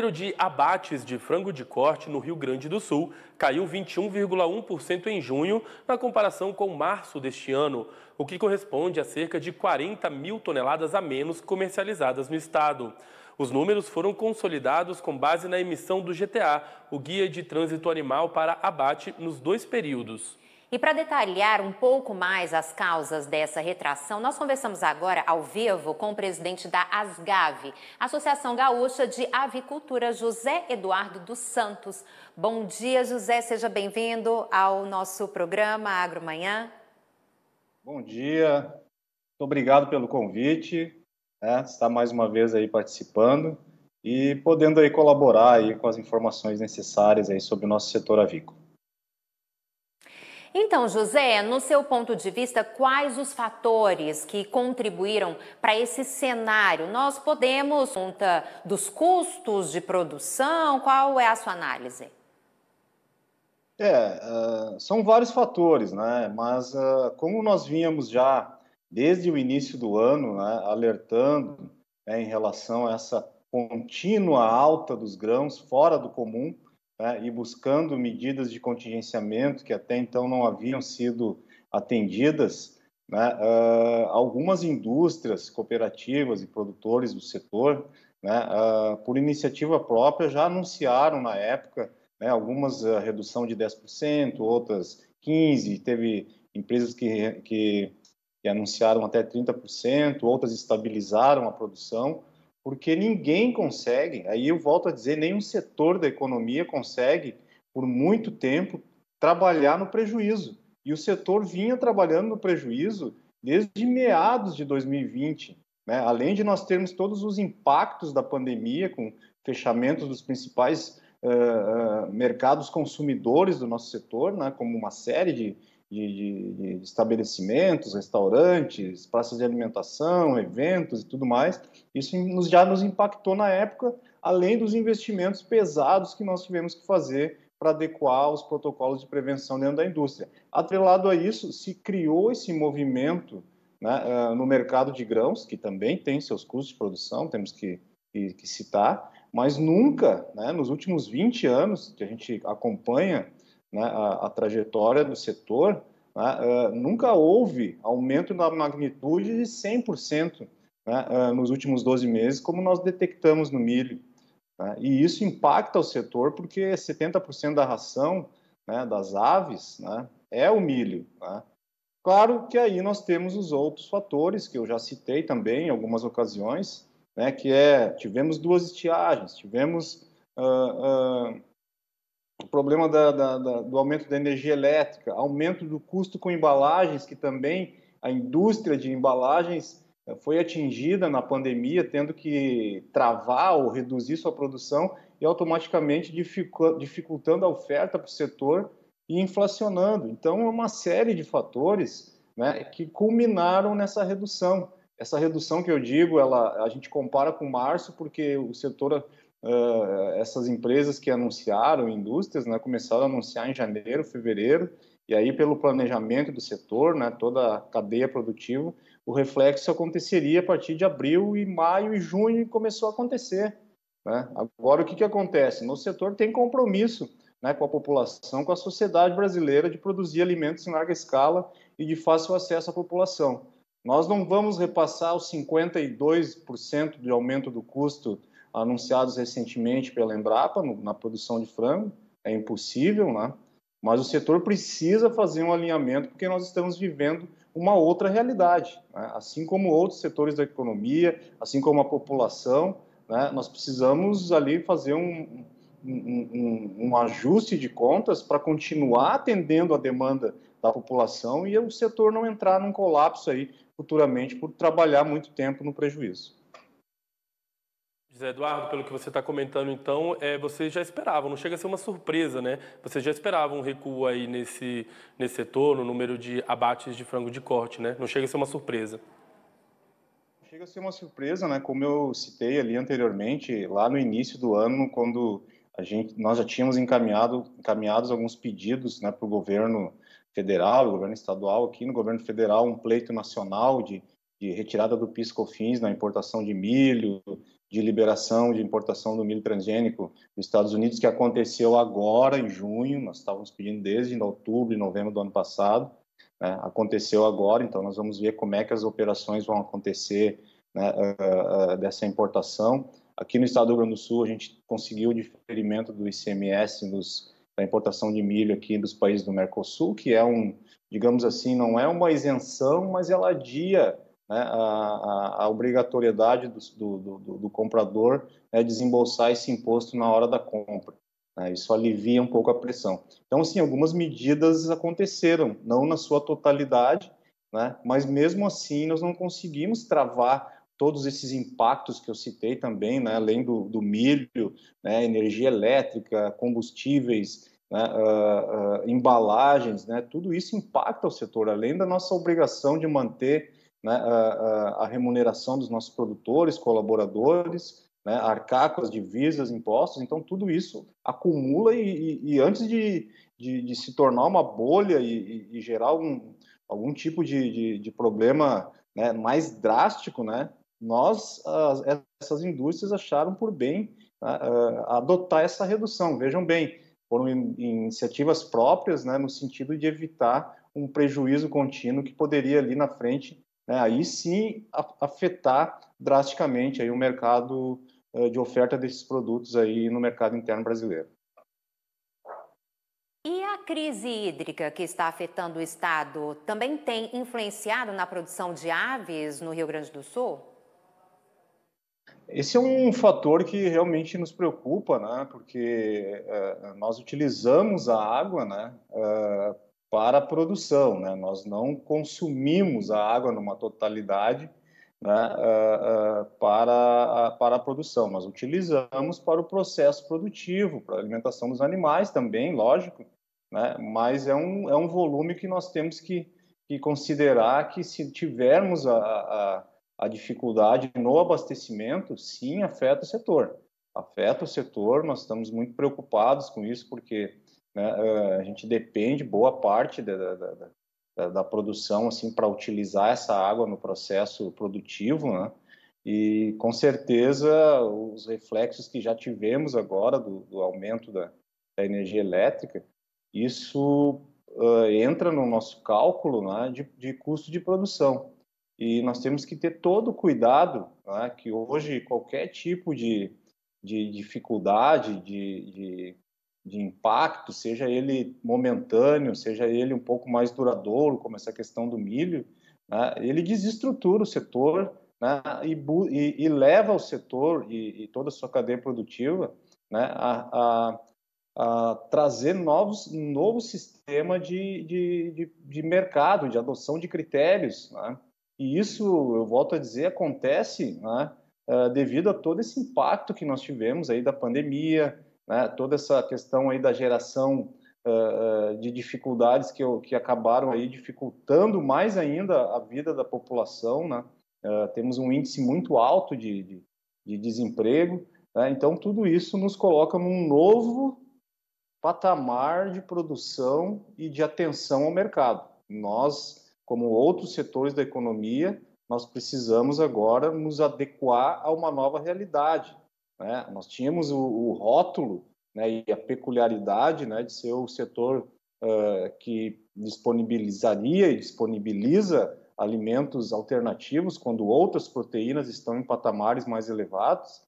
O número de abates de frango de corte no Rio Grande do Sul caiu 21,1% em junho, na comparação com março deste ano, o que corresponde a cerca de 40 mil toneladas a menos comercializadas no estado. Os números foram consolidados com base na emissão do GTA, o Guia de Trânsito Animal para Abate, nos dois períodos. E para detalhar um pouco mais as causas dessa retração, nós conversamos agora ao vivo com o presidente da ASGAV, Associação Gaúcha de Avicultura, José Eduardo dos Santos. Bom dia, José, seja bem-vindo ao nosso programa Agromanhã. Bom dia, muito obrigado pelo convite, né, estar mais uma vez aí participando e podendo aí colaborar aí com as informações necessárias aí sobre o nosso setor avícola. Então, José, no seu ponto de vista, quais os fatores que contribuíram para esse cenário? Nós podemos conta dos custos de produção? Qual é a sua análise? É, ah, são vários fatores, né? Mas ah, como nós vínhamos já desde o início do ano, né, alertando né, em relação a essa contínua alta dos grãos fora do comum, né, e buscando medidas de contingenciamento que até então não haviam sido atendidas, né, uh, algumas indústrias, cooperativas e produtores do setor, né, uh, por iniciativa própria, já anunciaram na época né, algumas uh, redução de 10%, outras 15%, teve empresas que, que, que anunciaram até 30%, outras estabilizaram a produção, porque ninguém consegue, aí eu volto a dizer, nenhum setor da economia consegue, por muito tempo, trabalhar no prejuízo. E o setor vinha trabalhando no prejuízo desde meados de 2020. Né? Além de nós termos todos os impactos da pandemia, com fechamento dos principais uh, uh, mercados consumidores do nosso setor, né? como uma série de, de, de, de estabelecimentos, restaurantes, praças de alimentação, eventos e tudo mais. Isso nos, já nos impactou na época, além dos investimentos pesados que nós tivemos que fazer para adequar os protocolos de prevenção dentro da indústria. Atrelado a isso, se criou esse movimento né, ah, no mercado de grãos, que também tem seus custos de produção, temos que, que, que citar, mas nunca, né, nos últimos 20 anos que a gente acompanha né, a, a, trajetória do setor, né, uh, nunca houve aumento na magnitude de 100% né, uh, nos últimos 12 meses, como nós detectamos no milho. Né. E isso impacta o setor porque 70% da ração né, das aves né, é o milho. Claro que aí nós temos os outros fatores que eu já citei também em algumas ocasiões, né, que é tivemos duas estiagens, tivemos uh, uh, o problema da, da, da, do aumento da energia elétrica, aumento do custo com embalagens, que também a indústria de embalagens eh, foi atingida na pandemia, tendo que travar ou reduzir sua produção e automaticamente dificultando a oferta para o setor e inflacionando. Então, é uma série de fatores né, que culminaram nessa redução. Essa redução que eu digo, ela, a gente compara com março, porque o setor ah, essas empresas que anunciaram, indústrias, né, começaram a anunciar em janeiro, fevereiro, e aí pelo planejamento do setor, né, toda a cadeia produtiva, o reflexo aconteceria a partir de abril e maio e junho e começou a acontecer. Né? Agora, o que, que acontece? No setor tem compromisso né, com a população, com a sociedade brasileira de produzir alimentos em larga escala e de fácil acesso à população. Nós não vamos repassar os 52% de aumento do custo anunciados recentemente pela Embrapa no, na produção de frango, é impossível, né? Mas o setor precisa fazer um alinhamento porque nós estamos vivendo uma outra realidade, né? assim como outros setores da economia, assim como a população, né? Nós precisamos ali fazer um, um, um, um ajuste de contas para continuar atendendo a demanda da população e o setor não entrar num colapso aí futuramente por trabalhar muito tempo no prejuízo. Zé Eduardo, pelo que você está comentando, então, é, vocês já esperavam, não chega a ser uma surpresa, né? Vocês já esperavam um recuo aí nesse, nesse setor, no número de abates de frango de corte, né? Não chega a ser uma surpresa. Chega a ser uma surpresa, né? Como eu citei ali anteriormente, lá no início do ano, quando a gente, nós já tínhamos encaminhado, encaminhados alguns pedidos né, para o governo federal, o governo estadual, aqui no governo federal, um pleito nacional de, de retirada do PIS-COFINS na importação de milho, de liberação de importação do milho transgênico dos Estados Unidos, que aconteceu agora em junho, nós estávamos pedindo desde outubro e novembro do ano passado, né? aconteceu agora, então nós vamos ver como é que as operações vão acontecer né, uh, uh, dessa importação. Aqui no estado do Rio Grande do Sul, a gente conseguiu o diferimento do ICMS dos, da importação de milho aqui dos países do Mercosul, que é um, digamos assim, não é uma isenção, mas ela adia né, a, a, obrigatoriedade do, do, do, do comprador né, desembolsar esse imposto na hora da compra. Né, isso alivia um pouco a pressão. Então, assim, algumas medidas aconteceram, não na sua totalidade, né, mas mesmo assim nós não conseguimos travar todos esses impactos que eu citei também, né, além do, do milho, né, energia elétrica, combustíveis, né, uh, uh, embalagens, né, tudo isso impacta o setor, além da nossa obrigação de manter né, a, a, remuneração dos nossos produtores, colaboradores, né, arcar com as divisas, impostos. Então, tudo isso acumula e, e, e antes de, de, de, se tornar uma bolha e, e gerar algum, algum tipo de, de problema né, mais drástico, né, nós, as, essas indústrias, acharam por bem né, adotar essa redução. Vejam bem, foram iniciativas próprias, né, no sentido de evitar um prejuízo contínuo que poderia ali na frente né, aí sim afetar drasticamente aí o mercado eh, de oferta desses produtos aí no mercado interno brasileiro. E a crise hídrica que está afetando o estado também tem influenciado na produção de aves no Rio Grande do Sul? Esse é um fator que realmente nos preocupa, né? Porque eh, nós utilizamos a água, né? Eh, para a produção. Né? Nós não consumimos a água numa totalidade né, uh, uh, para, a, para a produção. Nós utilizamos para o processo produtivo, para a alimentação dos animais também, lógico, né? mas é um, é um volume que nós temos que, que considerar que se tivermos a, a, a dificuldade no abastecimento, sim, afeta o setor. Afeta o setor, nós estamos muito preocupados com isso, porque né? Eh, a gente depende boa parte da, da, da, da produção assim para utilizar essa água no processo produtivo, né? E com certeza os reflexos que já tivemos agora do, do aumento da, da energia elétrica, isso uh, entra no nosso cálculo né, de, de, custo de produção. E nós temos que ter todo o cuidado, né, que hoje qualquer tipo de, de dificuldade, de, de de impacto, seja ele momentâneo, seja ele um pouco mais duradouro, como essa questão do milho, né, ele desestrutura o setor né, e, e, leva o setor e, e, toda a sua cadeia produtiva né, a, a, a, trazer novos, novo sistema de, de, de, de mercado, de adoção de critérios. Né. E isso, eu volto a dizer, acontece né, eh, devido a todo esse impacto que nós tivemos aí da pandemia, né? toda essa questão aí da geração uh, de dificuldades que, que acabaram aí dificultando mais ainda a vida da população, né? uh, temos um índice muito alto de, de, de desemprego, né? então tudo isso nos coloca num novo patamar de produção e de atenção ao mercado. Nós, como outros setores da economia, nós precisamos agora nos adequar a uma nova realidade, né? Nós tínhamos o, o rótulo né, e a peculiaridade né, de ser o setor uh, que disponibilizaria e disponibiliza alimentos alternativos quando outras proteínas estão em patamares mais elevados.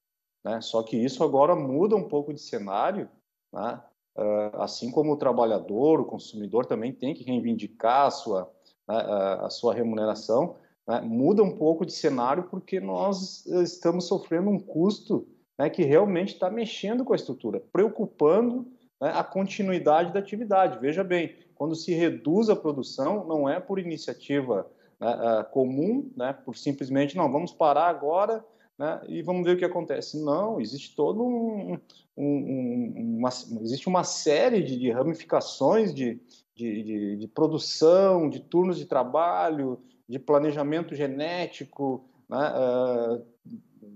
Né? Só que isso agora muda um pouco de cenário, né? uh, assim como o trabalhador, o consumidor também tem que reivindicar a sua, né, a, a sua remuneração, né? muda um pouco de cenário porque nós eh, estamos sofrendo um custo né, que realmente está mexendo com a estrutura, preocupando né, a continuidade da atividade. Veja bem, quando se reduz a produção, não é por iniciativa né, ah, comum, né, por simplesmente, não, vamos parar agora né, e vamos ver o que acontece. Não, existe todo um, um, um, uma, existe uma série de, de ramificações de, de, de, de, produção, de turnos de trabalho, de planejamento genético, né? uh,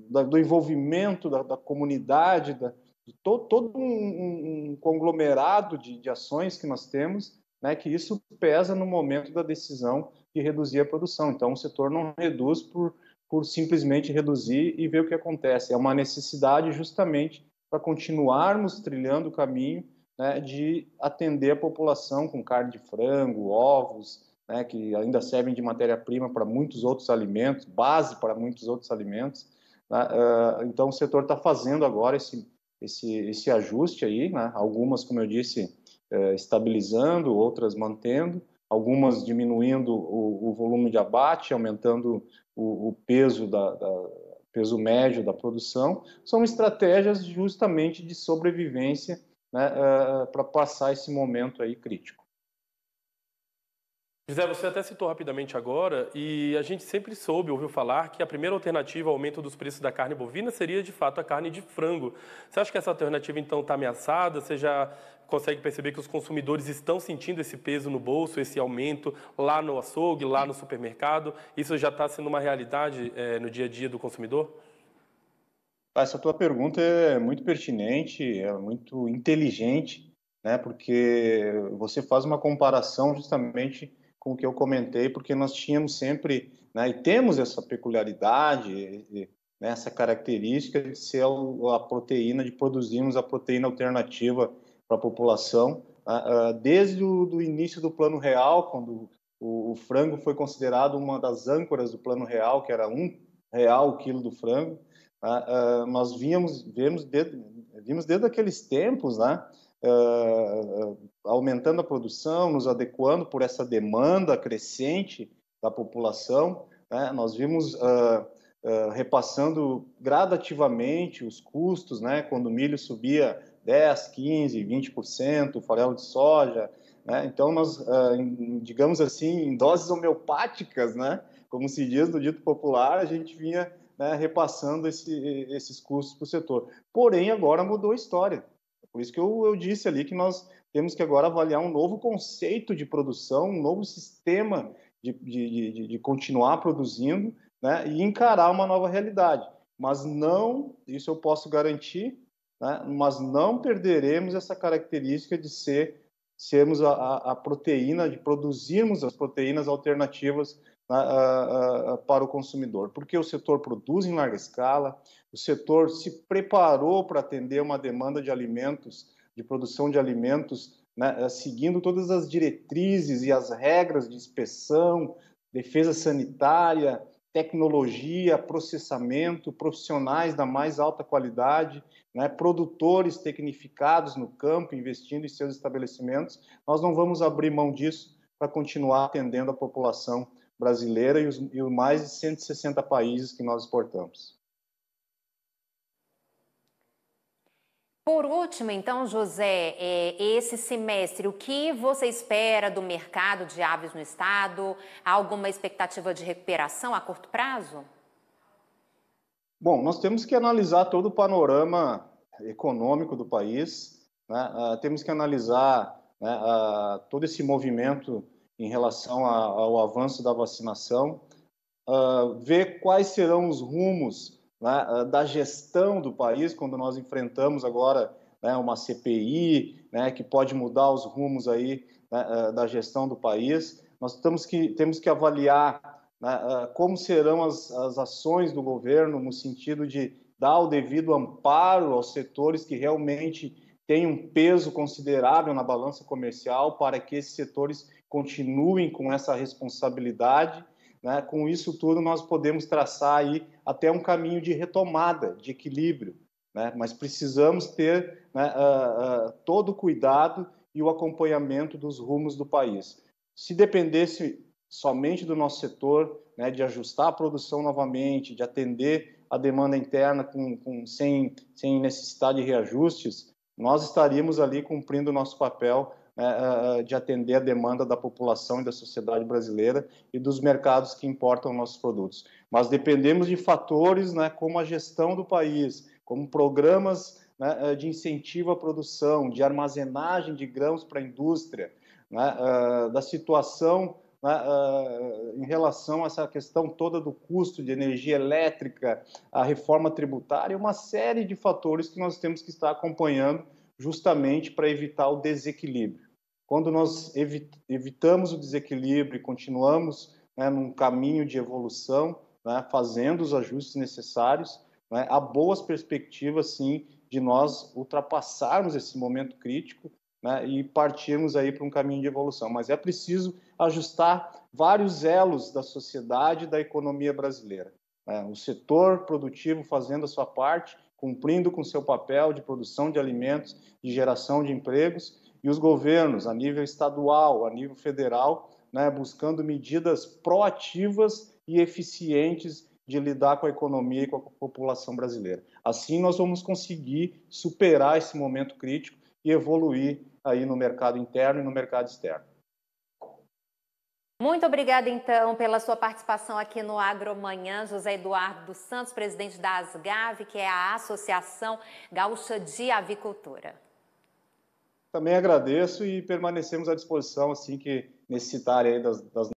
da, do envolvimento da, da comunidade, da, de to, todo um, um conglomerado de, de, ações que nós temos, né, que isso pesa no momento da decisão de reduzir a produção. Então, o setor não reduz por, por simplesmente reduzir e ver o que acontece. É uma necessidade justamente para continuarmos trilhando o caminho né, de atender a população com carne de frango, ovos, né, que ainda servem de matéria-prima para muitos outros alimentos, base para muitos outros alimentos. Né? Ah, então, o setor está fazendo agora esse, esse, esse ajuste aí, né? algumas, como eu disse, eh, estabilizando, outras mantendo, algumas diminuindo o, o volume de abate, aumentando o, o peso da, da, peso médio da produção, são estratégias justamente de sobrevivência né, ah, para passar esse momento aí crítico. José, você até citou rapidamente agora, e a gente sempre soube, ouviu falar, que a primeira alternativa ao aumento dos preços da carne bovina seria, de fato, a carne de frango. Você acha que essa alternativa, então, está ameaçada? Você já consegue perceber que os consumidores estão sentindo esse peso no bolso, esse aumento lá no açougue, lá no supermercado? Isso já está sendo uma realidade é, no dia a dia do consumidor? Ah, essa tua pergunta é muito pertinente, é muito inteligente, né? porque você faz uma comparação justamente com o que eu comentei, porque nós tínhamos sempre, né, e temos essa peculiaridade, né, essa característica de ser a proteína, de produzirmos a proteína alternativa para a população, ah, ah, desde o início do Plano Real, quando o, frango foi considerado uma das âncoras do Plano Real, que era um real o quilo do frango, ah, nós víamos, vimos, desde, vimos desde aqueles tempos, né, uh, aumentando a produção, nos adequando por essa demanda crescente da população. Né? Nós vimos uh, uh, repassando gradativamente os custos, né? quando o milho subia 10, 15, 20%, o farelo de soja. Né? Então, nós, em, digamos assim, em doses homeopáticas, né? como se diz no dito popular, a gente vinha né, repassando esse, esses custos para o setor. Porém, agora mudou a história. Por isso que eu, eu disse ali que nós temos que agora avaliar um novo conceito de produção, um novo sistema de, de, de, de continuar produzindo né, e encarar uma nova realidade. Mas não, isso eu posso garantir, né, mas não perderemos essa característica de ser sermos a, a, a proteína, de produzirmos as proteínas alternativas para o consumidor, porque o setor produz em larga escala, o setor se preparou para atender uma demanda de alimentos, de produção de alimentos, né, eh, seguindo todas as diretrizes e as regras de inspeção, defesa sanitária, tecnologia, processamento, profissionais da mais alta qualidade, né, produtores tecnificados no campo, investindo em seus estabelecimentos. Nós não vamos abrir mão disso para continuar atendendo a população brasileira e os, e os mais de 160 países que nós exportamos. Por último, então, José, é, esse semestre, o que você espera do mercado de aves no estado? Há alguma expectativa de recuperação a curto prazo? Bom, nós temos que analisar todo o panorama econômico do país, né? Ah, temos que analisar né, ah, todo esse movimento em relação a, ao avanço da vacinação, uh, ver quais serão os rumos né, ah, da gestão do país quando nós enfrentamos agora né, uma CPI, né, que pode mudar os rumos aí né, ah, da gestão do país. Nós temos que, temos que avaliar né, como serão as, as ações do governo no sentido de dar o devido amparo aos setores que realmente têm um peso considerável na balança comercial para que esses setores continuem com essa responsabilidade. Né? Com isso tudo, nós podemos traçar aí até um caminho de retomada, de equilíbrio. Né? Mas precisamos ter né, uh, uh, todo o cuidado e o acompanhamento dos rumos do país. Se dependesse somente do nosso setor, né, de ajustar a produção novamente, de atender a demanda interna com, com, sem, sem necessidade de reajustes, nós estaríamos ali cumprindo o nosso papel né, de atender a demanda da população e da sociedade brasileira e dos mercados que importam nossos produtos. Mas dependemos de fatores né, como a gestão do país, como programas né, eh, de incentivo à produção, de armazenagem de grãos para a indústria, né, eh, da situação né, eh, em relação a essa questão toda do custo de energia elétrica, a reforma tributária, uma série de fatores que nós temos que estar acompanhando justamente para evitar o desequilíbrio. Quando nós evitamos o desequilíbrio e continuamos né, num caminho de evolução, né, fazendo os ajustes necessários, né, há boas perspectivas, sim, de nós ultrapassarmos esse momento crítico né, e partirmos aí para um caminho de evolução. Mas é preciso ajustar vários elos da sociedade e da economia brasileira. Né? O setor produtivo fazendo a sua parte, cumprindo com seu papel de produção de alimentos, de geração de empregos, e os governos, a nível estadual, a nível federal, né, buscando medidas proativas e eficientes de lidar com a economia e com a população brasileira. Assim, nós vamos conseguir superar esse momento crítico e evoluir aí no mercado interno e no mercado externo. Muito obrigada, então, pela sua participação aqui no Agromanhã, José Eduardo dos Santos, presidente da ASGAV, que é a Associação Gaúcha de Avicultura. Também agradeço e permanecemos à disposição assim que necessitarem das, das